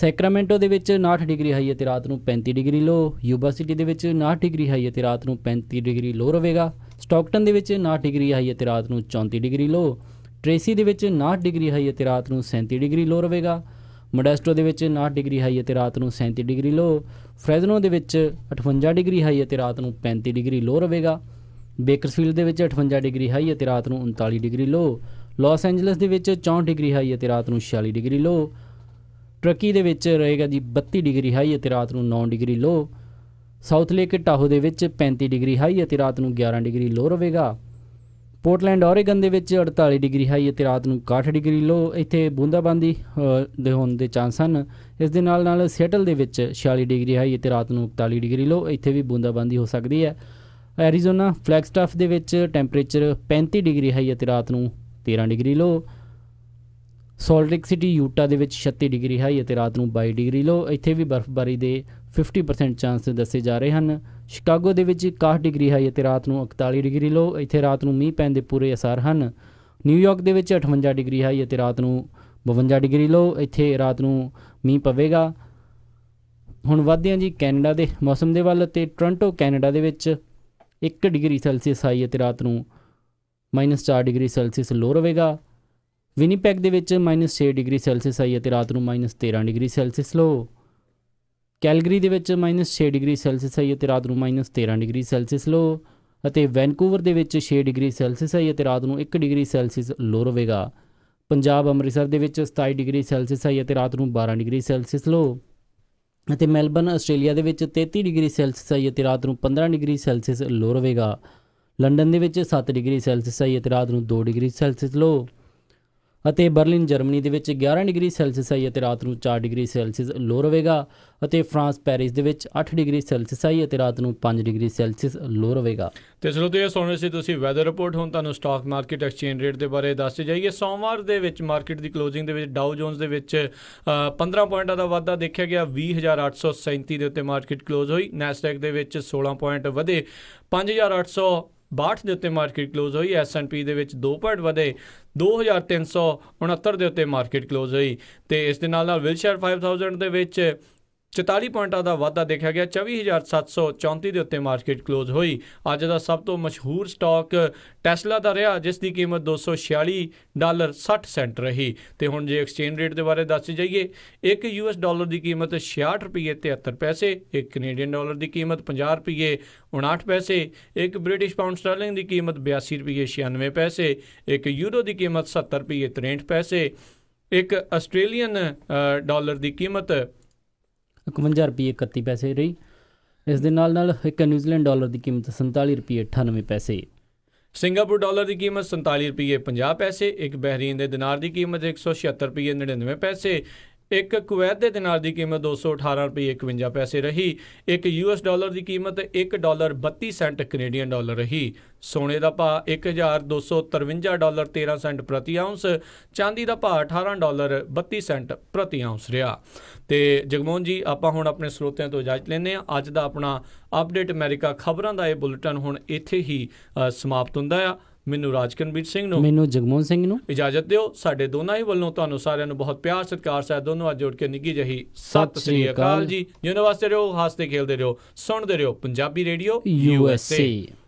ਸੈਕਰਾਮੈਂਟੋ ਦੇ ਵਿੱਚ 60 ਡਿਗਰੀ ਹਾਈ ਹੈ ਤੇ ਰਾਤ ਨੂੰ 35 ਡਿਗਰੀ ਲੋ ਯੂਬਾ ਸਿਟੀ ਦੇ ਵਿੱਚ 60 ਡਿਗਰੀ ਹਾਈ ਹੈ ਤੇ ਰਾਤ ਨੂੰ 35 ਡਿਗਰੀ ਲੋ ਰਹੇਗਾ ਸਟਾਕਟਨ ਦੇ ਵਿੱਚ 60 ਡਿਗਰੀ ਹਾਈ ਹੈ ਤੇ ਰਾਤ ਨੂੰ 34 ਡਿਗਰੀ ਲੋ ਟ੍ਰੇਸੀ ਦੇ ਵਿੱਚ 60 ਡਿਗਰੀ ਹਾਈ ਹੈ ਤੇ ਰਾਤ ਨੂੰ 37 ਡਿਗਰੀ ਲੋ ਰਹੇਗਾ ਮੋਡੈਸਟੋ ਦੇ ਵਿੱਚ 60 ਡਿਗਰੀ ਹਾਈ ਹੈ ਤੇ ਰਾਤ ਨੂੰ 37 ਡਿਗਰੀ ਲੋ ਫ੍ਰੈਜ਼ਨੋ ਦੇ ਵਿੱਚ 58 ਡਿਗਰੀ ਹਾਈ ਹੈ ਤੇ ਰਾਤ ਨੂੰ 35 ਡਿਗਰੀ ਲੋ ਰਹੇਗਾ ਬੇਕਰਸਫੀਲਡ ਦੇ ਵਿੱਚ 58 ਡਿਗਰੀ ਹਾਈ ਹੈ ਤੇ ਰਾਤ ਨੂੰ 39 ਡਿਗਰੀ ਲੋ ਲਾਸ ਐਂਜਲਸ ਦੇ ਵਿੱਚ 64 ਡਿਗਰੀ ਹਾਈ ਹੈ ਤੇ ਰਾਤ ਨੂੰ 46 ਡਿਗਰੀ ਲੋ ਟਰਕੀ ਦੇ ਵਿੱਚ ਰਹੇਗਾ ਜੀ 32 ਡਿਗਰੀ ਹਾਈ ਅਤੇ ਰਾਤ ਨੂੰ 9 degree low South Lake Tahoe ਦੇ ਵਿੱਚ 35 ਡਿਗਰੀ ਹਾਈ ਅਤੇ ਰਾਤ ਨੂੰ 11 ਡਿਗਰੀ ਲੋ ਰਹੇਗਾ ਪੋਰਟਲੈਂਡ ਓਰੇਗਨ ਦੇ ਵਿੱਚ 48 ਡਿਗਰੀ ਹਾਈ ਅਤੇ ਰਾਤ ਨੂੰ 61 ਡਿਗਰੀ ਲੋ ਇੱਥੇ ਬੂੰਦਾਬਾਂਦੀ ਦੇ ਹੋਣ ਦੇ ਚਾਂਸ ਹਨ ਇਸ ਦੇ ਨਾਲ ਨਾਲ ਸੈਟਲ ਦੇ ਵਿੱਚ 46 ਡਿਗਰੀ ਹਾਈ ਅਤੇ ਰਾਤ ਨੂੰ 41 ਡਿਗਰੀ ਲੋ ਇੱਥੇ ਵੀ ਬੂੰਦਾਬਾਂਦੀ ਹੋ ਸਕਦੀ ਹੈ ਐਰੀਜ਼ੋਨਾ ਫਲੈਗਸਟਾਫ ਦੇ ਵਿੱਚ ਟੈਂਪਰੇਚਰ 35 ਡਿਗਰੀ ਹਾਈ ਅਤੇ ਰਾਤ ਨੂੰ 13 degree low Salt Lake City Utah ਦੇ ਵਿੱਚ 36 ਡਿਗਰੀ ਹਾਈ ਅਤੇ ਰਾਤ ਨੂੰ 22 ਡਿਗਰੀ ਲੋ ਇੱਥੇ ਵੀ ਬਰਫ਼ਬਾਰੀ ਦੇ 50% ਚਾਂਸ ਦੱਸੇ ਜਾ ਰਹੇ ਹਨ ਸ਼ਿਕਾਗੋ ਦੇ ਵਿੱਚ 61 ਡਿਗਰੀ ਹਾਈ ਅਤੇ ਰਾਤ ਨੂੰ 41 ਡਿਗਰੀ ਲੋ ਇੱਥੇ ਰਾਤ ਨੂੰ ਮੀਂਹ ਪੈਣ ਦੇ ਪੂਰੇ ਅਸਰ ਹਨ ਨਿਊਯਾਰਕ ਦੇ ਵਿੱਚ 58 ਡਿਗਰੀ ਹਾਈ ਅਤੇ ਰਾਤ ਨੂੰ 52 ਡਿਗਰੀ ਲੋ ਇੱਥੇ ਰਾਤ ਨੂੰ ਮੀਂਹ ਪਵੇਗਾ ਹੁਣ ਵਧਦੇ ਹਾਂ ਜੀ ਕੈਨੇਡਾ ਦੇ ਮੌਸਮ ਦੇ ਵੱਲ ਤੇ ਟੋਰਾਂਟੋ ਕੈਨੇਡਾ ਦੇ ਵਿੱਚ 1 ਡਿਗਰੀ ਸੈਲਸੀਅਸ ਹਾਈ ਅਤੇ ਰਾਤ ਨੂੰ -4 ਡਿਗਰੀ ਸੈਲਸੀਅਸ ਲੋ ਰਹੇਗਾ ਵਿਨੀਪੈਗ ਦੇ ਵਿੱਚ -6 ਡਿਗਰੀ ਸੈਲਸੀਅਸ ਆਈ ਅਤੇ ਰਾਤ ਨੂੰ -13 ਡਿਗਰੀ ਸੈਲਸੀਅਸ ਲੋ ਕੈਲਗਰੀ ਦੇ ਵਿੱਚ -6 ਡਿਗਰੀ ਸੈਲਸੀਅਸ ਆਈ ਅਤੇ ਰਾਤ ਨੂੰ -13 ਡਿਗਰੀ ਸੈਲਸੀਅਸ ਲੋ ਅਤੇ ਵੈਨਕੂਵਰ ਦੇ ਵਿੱਚ 6 ਡਿਗਰੀ ਸੈਲਸੀਅਸ ਆਈ ਅਤੇ ਰਾਤ ਨੂੰ 1 ਡਿਗਰੀ ਸੈਲਸੀਅਸ ਲੋ ਰਹੇਗਾ ਪੰਜਾਬ ਅੰਮ੍ਰਿਤਸਰ ਦੇ ਵਿੱਚ 27 ਡਿਗਰੀ ਸੈਲਸੀਅਸ ਆਈ ਅਤੇ ਰਾਤ ਨੂੰ 12 ਡਿਗਰੀ ਸੈਲਸੀਅਸ ਲੋ ਅਤੇ ਮੈਲਬਨ ਆਸਟ੍ਰੇਲੀਆ ਦੇ ਵਿੱਚ 33 ਡਿਗਰੀ ਸੈਲਸੀਅਸ ਆਈ ਅਤੇ ਰਾਤ ਨੂੰ 15 ਡਿਗਰੀ ਸੈਲਸੀਅਸ ਲੋ ਰਹੇਗਾ ਲੰਡਨ ਦੇ ਵਿੱਚ 7 ਡਿਗਰੀ ਸੈਲਸੀਅਸ ਆਈ ਅਤੇ ਰਾਤ ਨੂੰ 2 ਡਿਗਰੀ ਸੈਲਸੀਅਸ ਲੋ ਅਤੇ ਬਰਲਿਨ ਜਰਮਨੀ ਦੇ ਵਿੱਚ 11 ਡਿਗਰੀ ਸੈਲਸੀਅਸ ਆਈ ਅਤੇ ਰਾਤ ਨੂੰ 4 ਡਿਗਰੀ ਸੈਲਸੀਅਸ ਲੋ ਰਹੇਗਾ ਅਤੇ ਫਰਾਂਸ ਪੈਰਿਸ ਦੇ ਵਿੱਚ 8 ਡਿਗਰੀ ਸੈਲਸੀਅਸ ਆਈ ਅਤੇ ਰਾਤ ਨੂੰ 5 ਡਿਗਰੀ ਸੈਲਸੀਅਸ ਲੋ ਰਹੇਗਾ ਤੇ ਸਰੋਤਿਓ ਇਹ ਸੁਣ ਰਹੇ ਸੀ ਤੁਸੀਂ ਵੈਦਰ ਰਿਪੋਰਟ ਹੁਣ ਤੁਹਾਨੂੰ ਸਟਾਕ ਮਾਰਕੀਟ ਐਕਸਚੇਂਜ ਰੇਟ ਦੇ ਬਾਰੇ ਦੱਸ ਜਾਈਏ ਸੋਮਵਾਰ ਦੇ ਵਿੱਚ ਮਾਰਕੀਟ ਦੀ ਕਲੋਜ਼ਿੰਗ ਦੇ ਵਿੱਚ ਡਾਉ ਜੋਨਸ ਦੇ ਵਿੱਚ 15 ਪੁਆਇੰਟਾਂ ਦਾ ਵਾਧਾ ਦੇਖਿਆ ਗਿਆ 20837 ਦੇ ਉੱਤੇ ਮਾਰਕੀਟ ਕਲੋਜ਼ ਹੋਈ ਨੈਸਡੈਕ ਦੇ ਵਿੱਚ 16 ਪੁਆਇੰਟ ਵਧੇ 5800 62 ਦੇ ਉੱਤੇ ਮਾਰਕੀਟ ਕਲੋਜ਼ ਹੋਈ ਪੀ ਦੇ ਵਿੱਚ 2 ਪੁਆਇੰਟ ਵਧੇ 2369 ਦੇ ਉੱਤੇ ਮਾਰਕੀਟ ਕਲੋਜ਼ ਹੋਈ ਤੇ ਇਸ ਦੇ ਨਾਲ ਨਾਲ ਵਿਲਸ਼ਰ 5000 ਦੇ ਵਿੱਚ 44 ਪੁਆਇੰਟਾਂ ਦਾ ਵਾਧਾ ਦੇਖਿਆ ਗਿਆ 24734 ਦੇ ਉੱਤੇ ਮਾਰਕੀਟ ਕਲੋਜ਼ ਹੋਈ ਅੱਜ ਦਾ ਸਭ ਤੋਂ ਮਸ਼ਹੂਰ ਸਟਾਕ ਟੈਸਲਾ ਦਾ ਰਿਹਾ ਜਿਸ ਦੀ ਕੀਮਤ 246 ਡਾਲਰ 60 ਸੈਂਟ ਰਹੀ ਤੇ ਹੁਣ ਜੇ ਐਕਸਚੇਂਜ ਰੇਟ ਦੇ ਬਾਰੇ ਦੱਸ ਜਾਈਏ 1 ਯੂਐਸ ਡਾਲਰ ਦੀ ਕੀਮਤ 66 ਰੁਪਏ 73 ਪੈਸੇ 1 ਕੈਨੇਡੀਅਨ ਡਾਲਰ ਦੀ ਕੀਮਤ 50 ਰੁਪਏ 59 ਪੈਸੇ 1 ਬ੍ਰਿਟਿਸ਼ ਪਾਉਂਡ ਸਟਰਲਿੰਗ ਦੀ ਕੀਮਤ 82 ਰੁਪਏ 96 ਪੈਸੇ 1 ਯੂਰੋ ਦੀ ਕੀਮਤ 70 ਰੁਪਏ 63 ਪੈਸੇ ਇੱਕ ਆਸਟ੍ਰੇਲੀਅਨ ਡਾਲਰ ਦੀ ਕੀਮਤ 51 ਰੁਪਏ 31 ਪੈਸੇ ਰਹੀ ਇਸ ਦੇ ਨਾਲ ਨਾਲ ਇੱਕ ਨਿਊਜ਼ੀਲੈਂਡ ਡਾਲਰ ਦੀ ਕੀਮਤ 47 ਰੁਪਏ 98 ਪੈਸੇ ਸਿੰਗਾਪੁਰ ਡਾਲਰ ਦੀ ਕੀਮਤ 47 ਰੁਪਏ 50 ਪੈਸੇ ਇੱਕ ਬਹਿਰੀਨ ਦੇ ਦਿਨਾਰ ਦੀ ਕੀਮਤ 176 ਰੁਪਏ 99 ਪੈਸੇ ਇੱਕ ਕੁਵੈਤ ਦੇ ਦਿਨਾਰ ਦੀ ਕੀਮਤ 218 ਰੁਪਏ 51 ਪੈਸੇ ਰਹੀ ਇੱਕ ਯੂਐਸ ਡਾਲਰ ਦੀ ਕੀਮਤ 1 ਡਾਲਰ 32 ਸੈਂਟ ਕੈਨੇਡੀਅਨ ਡਾਲਰ ਰਹੀ ਸੋਨੇ ਦਾ ਭਾਅ 1253 ਡਾਲਰ 13 ਸੈਂਟ ਪ੍ਰਤੀ ਆਉਂਸ ਚਾਂਦੀ ਦਾ ਭਾਅ 18 ਡਾਲਰ 32 ਸੈਂਟ ਪ੍ਰਤੀ ਆਉਂਸ ਰਿਹਾ ਤੇ ਜਗਮੋਹਨ ਜੀ ਆਪਾਂ ਹੁਣ ਆਪਣੇ ਸਰੋਤਿਆਂ ਤੋਂ ਇਜਾਜ਼ਤ ਲੈਂਦੇ ਹਾਂ ਅੱਜ ਦਾ ਆਪਣਾ ਅਪਡੇਟ ਅਮਰੀਕਾ ਖਬਰਾਂ ਦਾ ਇਹ ਬੁਲੇਟਿਨ ਹੁਣ ਇੱਥੇ ਹੀ ਸਮਾਪਤ ਹੁੰਦਾ ਆ ਮੈਨੂੰ ਰਾਜਕਨਵੀਰ ਸਿੰਘ ਨੂੰ ਮੈਨੂੰ ਜਗਮੋਹਨ ਸਿੰਘ ਨੂੰ ਇਜਾਜ਼ਤ ਦਿਓ ਸਾਡੇ ਦੋਨਾਂ ਹੀ ਵੱਲੋਂ ਤੁਹਾਨੂੰ ਸਾਰਿਆਂ ਨੂੰ ਬਹੁਤ ਪਿਆਰ ਸਤਿਕਾਰ ਸਹਿ ਦੋਨੋਂ ਅੱਜ ਜੋੜ ਕੇ ਨਿੱਗੀ ਜਹੀ ਸਤਿ ਸ੍ਰੀ ਅਕਾਲ ਜੀ ਯੂਨੀਵਰਸਿਟੀ ਰਹੋ ਹਾਸਤੇ ਖੇਲਦੇ ਰਹੋ ਸੁਣਦੇ ਰਹੋ ਪੰਜਾਬੀ ਰੇਡੀਓ ਯੂਐਸਏ